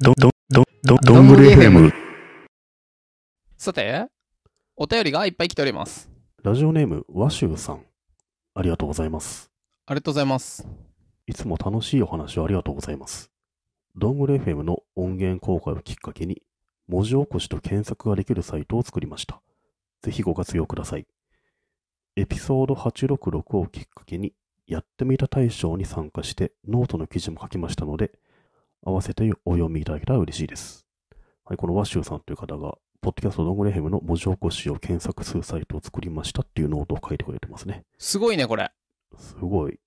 ど、ど、ど、ど、どんぐり FM。さて、お便りがいっぱい来ております。ラジオネーム、和州さん。ありがとうございます。ありがとうございます。いつも楽しいお話をありがとうございます。どんぐり FM の音源公開をきっかけに、文字起こしと検索ができるサイトを作りました。ぜひご活用ください。エピソード866をきっかけに、やってみた大賞に参加してノートの記事も書きましたので、合わせてお読みいただけたら嬉しいです。はい、このワッシュさんという方が、ポッドキャストドングレヘムの文字起こしを検索するサイトを作りましたっていうノートを書いてくれてますね。すごいね、これ。すごい。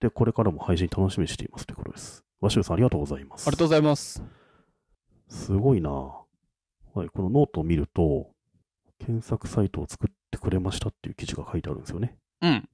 で、これからも配信楽しみにしていますということです。ワシュさんありがとうございます。ありがとうございます。すごいなはい、このノートを見ると、検索サイトを作ってくれましたっていう記事が書いてあるんですよね。うん。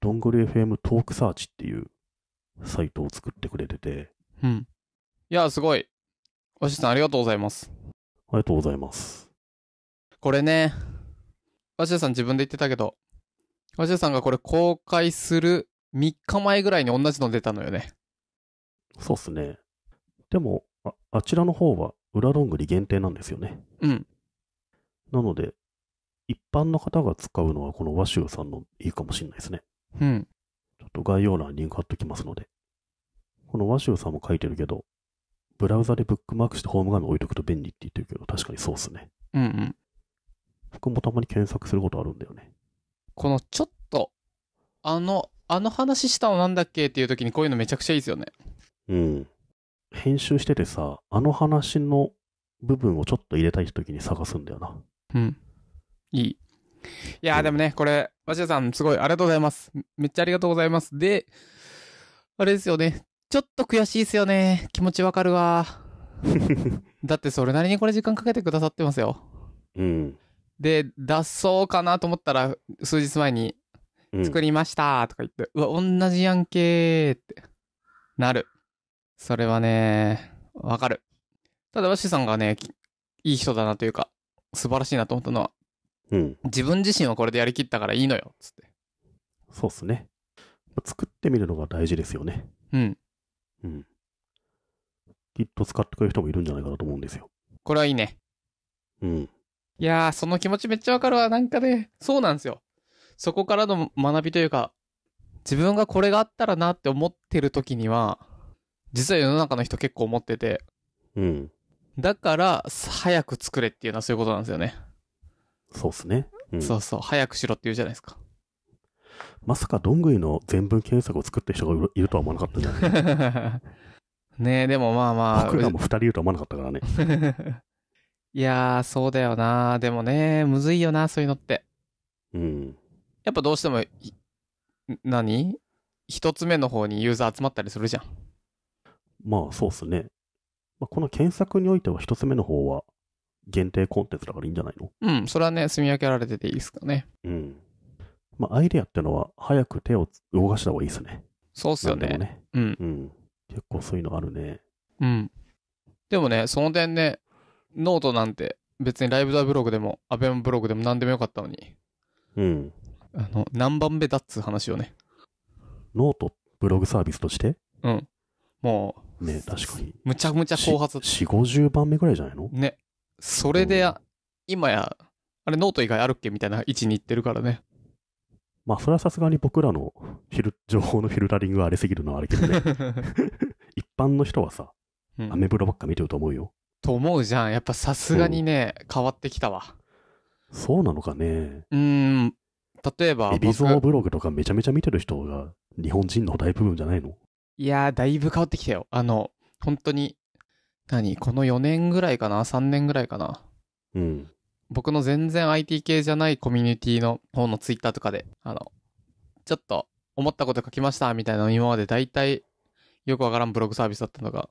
どんぐり FM トークサーチっていうサイトを作ってくれてて、うん。いや、すごい。おしさん、ありがとうございます。ありがとうございます。これね、わしさん自分で言ってたけど、わしさんがこれ公開する3日前ぐらいに同じの出たのよね。そうっすね。でも、ああちらの方は裏ロングに限定なんですよね。うん。なので、一般の方が使うのはこの和州さんのいいかもしれないですね。うん。ちょっと概要欄にリンク貼っときますので。このワシさんも書いてるけど、ブラウザでブックマークしてホーム画面置いとくと便利って言ってるけど、確かにそうっすね。うんうん。僕もたまに検索することあるんだよね。このちょっと、あの、あの話したのなんだっけっていう時にこういうのめちゃくちゃいいですよね。うん。編集しててさ、あの話の部分をちょっと入れたい時に探すんだよな。うん。いい。いやでもね、これ、鷲田さん、すごい、ありがとうございます。めっちゃありがとうございます。で、あれですよね。ちょっと悔しいですよね。気持ちわかるわ。だってそれなりにこれ時間かけてくださってますよ。うん。で、出そうかなと思ったら、数日前に、作りましたとか言って、うん、うわ、同じやんけーって、なる。それはね、わかる。ただ、ッシさんがね、いい人だなというか、素晴らしいなと思ったのは、うん、自分自身はこれでやりきったからいいのよ、つって。そうっすね。作ってみるのが大事ですよね。うん。うん。きっと使ってくれる人もいるんじゃないかなと思うんですよ。これはいいね。うん。いやー、その気持ちめっちゃわかるわ。なんかね、そうなんですよ。そこからの学びというか、自分がこれがあったらなって思ってる時には、実は世の中の人結構思ってて。うん。だから、早く作れっていうのはそういうことなんですよね。そうっすね。うん、そうそう。早くしろって言うじゃないですか。まさかどんぐりの全文検索を作ってる人がいるとは思わなかったんじゃないねえ、でもまあまあ。僕らも2人いるとは思わなかったからね。いやー、そうだよな。でもね、むずいよな、そういうのって。うん。やっぱどうしても、何一つ目の方にユーザー集まったりするじゃん。まあ、そうっすね。まあ、この検索においては一つ目の方は限定コンテンツだからいいんじゃないのうん、それはね、積み分けられてていいですかね。うん。まあ、アイデアっていうのは、早く手を動かした方がいいですね。そうっすよね。ねうん、うん。結構そういうのあるね。うん。でもね、その点ね、ノートなんて、別にライブアブログでも、アベマブログでも何でもよかったのに。うん。あの、何番目だっつう話をね。ノート、ブログサービスとしてうん。もう。ね、確かに。むちゃむちゃ後発。4、50番目ぐらいじゃないのね。それで、今や、あれノート以外あるっけみたいな位置に行ってるからね。まあ、それはさすがに僕らのフィル情報のフィルタリングが荒れすぎるのはあれけどね。一般の人はさ、アメブロばっか見てると思うよ。と思うじゃん。やっぱさすがにね、うん、変わってきたわ。そうなのかね。うん。例えば。エビゾーブログとかめちゃめちゃ見てる人が日本人の大部分じゃないのいやー、だいぶ変わってきたよ。あの、本当に、何この4年ぐらいかな ?3 年ぐらいかなうん。僕の全然 IT 系じゃないコミュニティの方のツイッターとかで、あの、ちょっと思ったこと書きましたみたいなの今まで大体よくわからんブログサービスだったのが、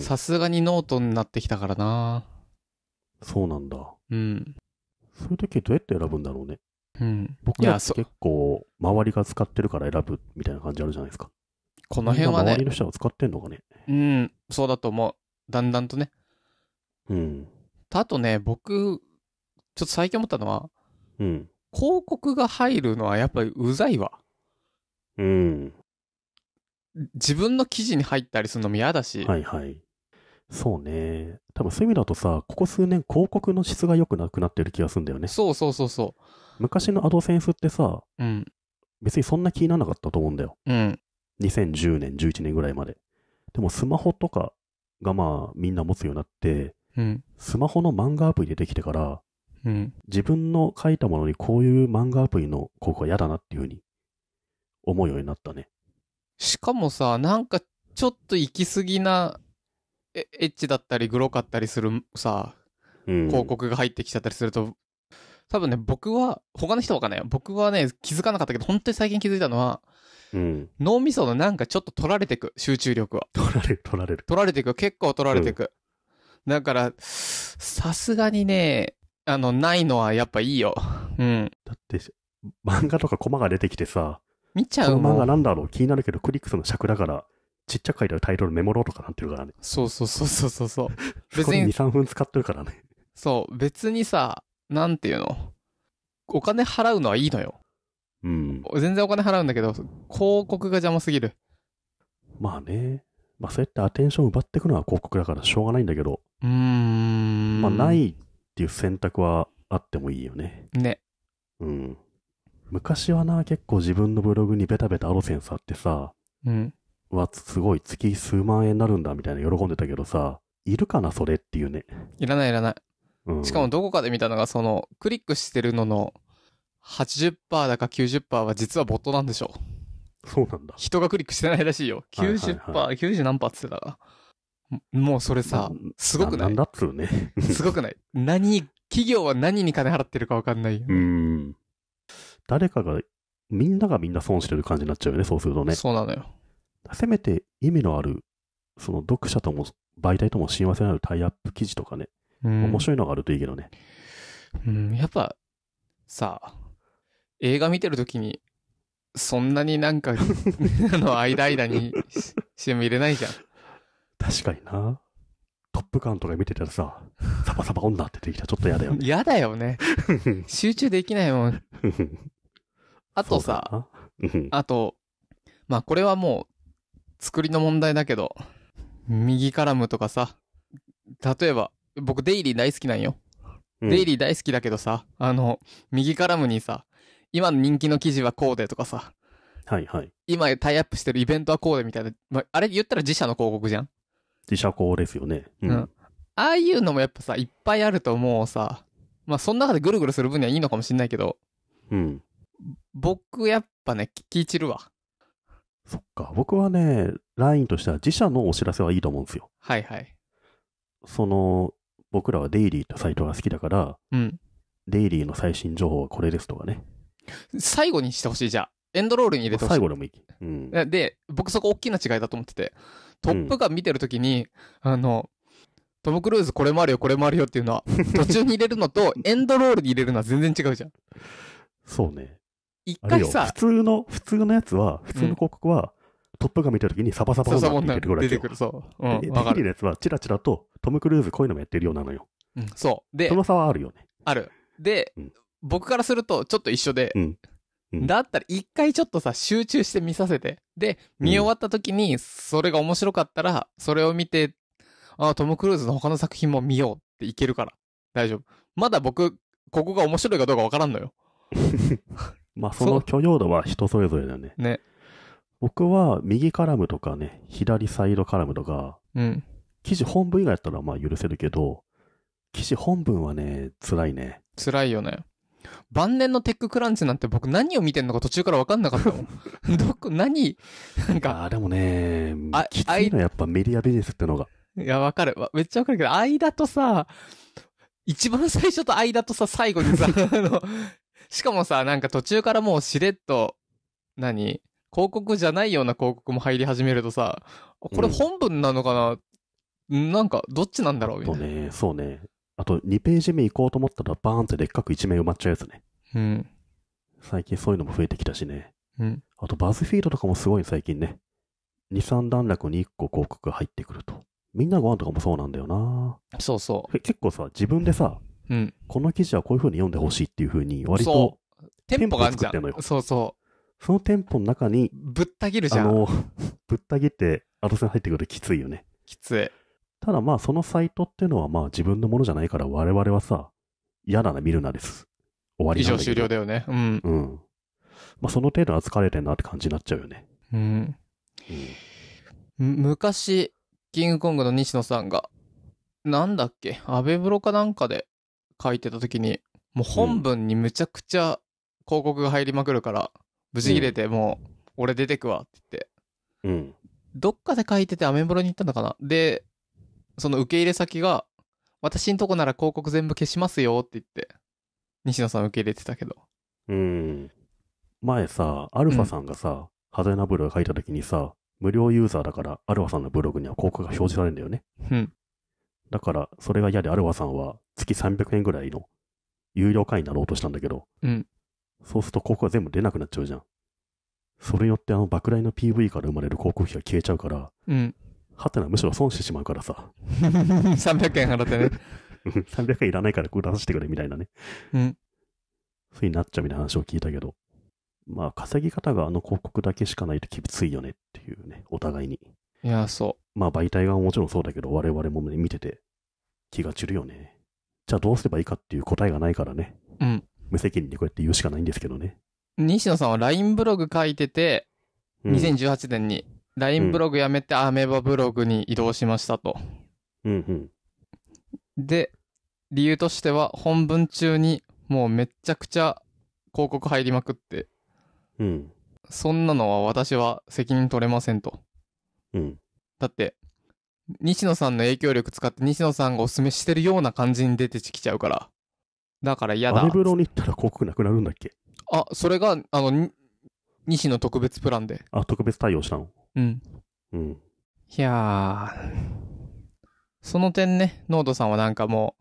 さすがにノートになってきたからなそうなんだ。うん。そういう時どうやって選ぶんだろうね。うん。僕ら結構周りが使ってるから選ぶみたいな感じあるじゃないですか。この辺はね。周りの人は使ってんのかね。うん、そうだと思う。だんだんとね。うん。あとね、僕ちょっと最近思ったのは、うん。広告が入るのはやっぱりうざいわ。うん。自分の記事に入ったりするのも嫌だし。はいはい。そうね。多分そういう意味だとさ、ここ数年広告の質が良くなくなってる気がするんだよね。そうそうそうそう。昔のアドセンスってさ、うん、別にそんな気にならなかったと思うんだよ。うん。2010年、11年ぐらいまで。でもスマホとかがまあみんな持つようになって、うん、スマホの漫画アプリ出てきてから、うん、自分の書いたものにこういう漫画アプリの広告は嫌だなっていうふうに思うようになったね。しかもさ、なんかちょっと行き過ぎなエッチだったりグロかったりするさ、うん、広告が入ってきちゃったりすると、多分ね、僕は、他の人わかんないよ。僕はね、気づかなかったけど、本当に最近気づいたのは、うん、脳みそのなんかちょっと取られてく、集中力は。取られる、取られる。取られてく、結構取られてく。うん、だから、さすがにね、あの、ないのはやっぱいいよ。うん。だって、漫画とかコマが出てきてさ、見ちゃう漫画なんだろう気になるけど、クリックスの尺だから、ちっちゃく書いてあるタイトルメモろうとかなってるからね。そうそうそうそうそうそう。別に。2、3分使ってるからね。そう、別にさ、なんていうのお金払うのはいいのよ。うん。全然お金払うんだけど、広告が邪魔すぎる。まあね。まあそうやってアテンション奪っていくのは広告だからしょうがないんだけど。うん。まあないっていう選択はあってもいいよね。ね。うん。昔はな、結構自分のブログにベタベタアロセンスあってさ、うん。わ、すごい、月数万円になるんだみたいな喜んでたけどさ、いるかな、それっていうね。いらない、いらない。うん、しかもどこかで見たのが、その、クリックしてるのの80%だか90%は実はボットなんでしょう。そうなんだ。人がクリックしてないらしいよ。90%、90何って言ってたら。もうそれさ、すごくないなんだっつうね。すごくない何、企業は何に金払ってるかわかんないよ、うん。誰かが、みんながみんな損してる感じになっちゃうよね、そうするとね。そうなのよ。せめて意味のある、その読者とも媒体とも親和性のあるタイアップ記事とかね、うん、面白いのがあるといいけどね。うん、やっぱ、さあ、映画見てるときに、そんなになんか の間間に CM 入れないじゃん。確かにな。トップガンとか見てたらさ、サバサバ女って出てきたらちょっと嫌だよね。嫌だよね。集中できないもん。あとさ、あと、まあこれはもう、作りの問題だけど、右ラむとかさ、例えば、僕デイリー大好きなんよ。うん、デイリー大好きだけどさ、あの、右ラむにさ、今の人気の記事はこうでとかさ、はいはい。今タイアップしてるイベントはこうでみたいな、まあ、あれ言ったら自社の広告じゃん自社校ですよね。うん。ああいうのもやっぱさ、いっぱいあると思うさ、まあその中でぐるぐるする分にはいいのかもしんないけど、うん。僕やっぱね、聞い散るわ。そっか。僕はね、LINE としては自社のお知らせはいいと思うんですよ。はいはい。その、僕らはデイリーってサイトが好きだから、うん。デイリーの最新情報はこれですとかね。最後にしてほしい、じゃあ。エンドロールに入れてほしい。最後でもいい。うん。で、僕そこ大きな違いだと思ってて、トップガン見てるときに、うん、あの、トム・クルーズこれもあるよ、これもあるよっていうのは、途中に入れるのと、エンドロールに入れるのは全然違うじゃん。そうね。一回さ、普通の、普通のやつは、普通の広告は、うん、トップガン見たときにサバサバサバって出てくるそう。うん、で、できるやつは、チラチラと、トム・クルーズこういうのもやってるようなのよ。うん、そう。で、その差はあるよね。ある。で、うん、僕からすると、ちょっと一緒で、うん、だったら一回ちょっとさ、集中して見させて。で、見終わった時に、それが面白かったら、それを見て、ああ、トム・クルーズの他の作品も見ようっていけるから。大丈夫。まだ僕、ここが面白いかどうかわからんのよ。まあ、その許容度は人それぞれだよね。ね。僕は、右カラムとかね、左サイドカラムとか、うん。記事本文以外だったらまあ許せるけど、記事本文はね、辛いね。辛いよね。晩年のテッククランチなんて僕何を見てんのか途中から分かんなかったもん。どこ、何、なんか。あ、でもね、あ、きついのやっぱメディアビジネスってのが。いや、わかる。めっちゃわかるけど、間とさ、一番最初と間とさ、最後にさ、あの、しかもさ、なんか途中からもうしれっと、何広告じゃないような広告も入り始めるとさ、これ本文なのかな、うん、なんか、どっちなんだろうみたいな。そうね、そうね。あと2ページ目行こうと思ったらバーンってでっかく一面埋まっちゃうやつね。うん。最近そういうのも増えてきたしね。うん。あとバズフィードとかもすごい最近ね。2、3段落に1個広告が入ってくると。みんなご飯とかもそうなんだよなそうそう。結構さ、自分でさ、うん。この記事はこういう風に読んでほしいっていう風に、割と、テンポが作ってんのよ。そうそう。そのテンポの中に、ぶった切るじゃん。あの、ぶった切って、アドセン入ってくるときついよね。きつい。ただまあそのサイトっていうのはまあ自分のものじゃないから我々はさ、嫌なら見るなです。終わり以上終了だよね。うん。うん。まあその程度扱われてんなって感じになっちゃうよね。うん。うん、昔、キングコングの西野さんが、なんだっけ、アベブロかなんかで書いてた時に、もう本文にむちゃくちゃ広告が入りまくるから、無事切れてもう、俺出てくわって言って。うん。どっかで書いててアメブロに行ったのかなで、その受け入れ先が、私んとこなら広告全部消しますよって言って、西野さん受け入れてたけど。うん。前さ、アルファさんがさ、うん、ハザナブログ書いた時にさ、無料ユーザーだから、アルファさんのブログには広告が表示されるんだよね。うん。だから、それが嫌でアルファさんは月300円ぐらいの有料会員になろうとしたんだけど、うん。そうすると広告が全部出なくなっちゃうじゃん。それによってあの爆雷の PV から生まれる広告費が消えちゃうから、うん。ハテナむしろ損してしまうからさ。300 円払ってね。300 円いらないからこ出してくれみたいなね。うん。そうになっちゃうみたいな話を聞いたけど。まあ、稼ぎ方があの広告だけしかないときついよねっていうね、お互いに。いや、そう。まあ、媒体側ももちろんそうだけど、我々も、ね、見てて気が散るよね。じゃあどうすればいいかっていう答えがないからね。うん。無責任でこうやって言うしかないんですけどね。西野さんは LINE ブログ書いてて、2018年に。うん LINE ブログやめてアメーバブログに移動しましたと。うんうん。で、理由としては本文中にもうめちゃくちゃ広告入りまくって、うん。そんなのは私は責任取れませんと。うん。だって、西野さんの影響力使って西野さんがおすすめしてるような感じに出てきちゃうから。だから嫌だ。アメブロに行ったら広告なくなるんだっけあ、それが、あの、西野特別プランで。あ、特別対応したのうん。うん。いやー、その点ね、ノードさんはなんかも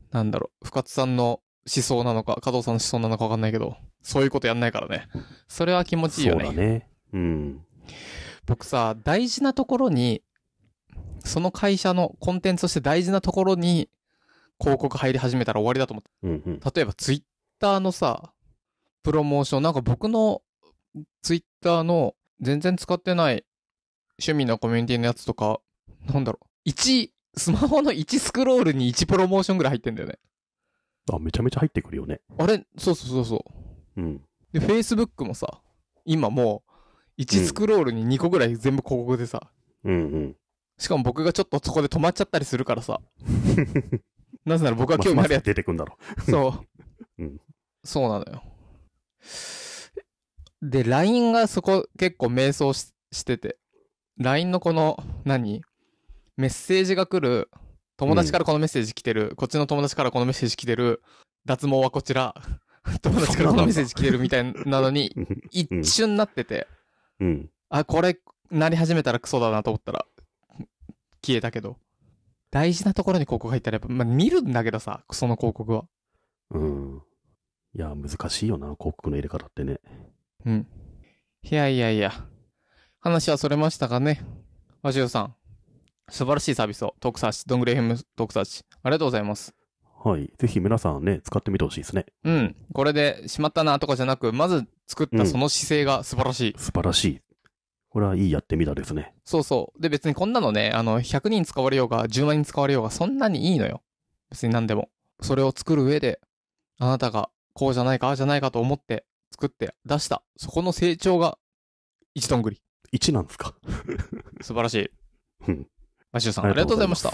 う、なんだろう、深津さんの思想なのか、加藤さんの思想なのかわかんないけど、そういうことやんないからね。それは気持ちいいよね。そうだね。うん。僕さ、大事なところに、その会社のコンテンツとして大事なところに広告入り始めたら終わりだと思って。うんうん、例えばツイッターのさ、プロモーション、なんか僕のツイッターの全然使ってない趣味のコミュニティのやつとか、なんだろう、1、スマホの1スクロールに1プロモーションぐらい入ってんだよね。あ、めちゃめちゃ入ってくるよね。あれ、そうそうそうそう。うん。で、Facebook もさ、今もう、1スクロールに2個ぐらい全部広告でさ。うんうん。しかも僕がちょっとそこで止まっちゃったりするからさ。なぜなら僕は興味あるやつ。出てくんだろ。そう。うん。そうなのよ。で、LINE がそこ結構迷走してて。LINE のこの、何メッセージが来る、友達からこのメッセージ来てる、うん、こっちの友達からこのメッセージ来てる、脱毛はこちら、友達からこのメッセージ来てるみたいなのに、一瞬なってて、うん、あ、これ、なり始めたらクソだなと思ったら、消えたけど。大事なところに広告入ったらやっぱ、まあ、見るんだけどさ、クソの広告は。うん。いや、難しいよな、広告の入れ方ってね。うん。いやいやいや。話はそれましたかね和潮さん。素晴らしいサービスを、トークサーチ、ドングレヘムトークサーチ。ありがとうございます。はい。ぜひ皆さんね、使ってみてほしいですね。うん。これで、しまったなとかじゃなく、まず作ったその姿勢が素晴らしい。うん、素晴らしい。これはいいやってみたですね。そうそう。で、別にこんなのね、あの、100人使われようが、10万人使われようが、そんなにいいのよ。別に何でも。それを作る上で、あなたが、こうじゃないか、ああじゃないかと思って、作って出した。そこの成長が、一どんぐり。1なんですか 素晴らしい。うん。マシューさん、ありがとうございました。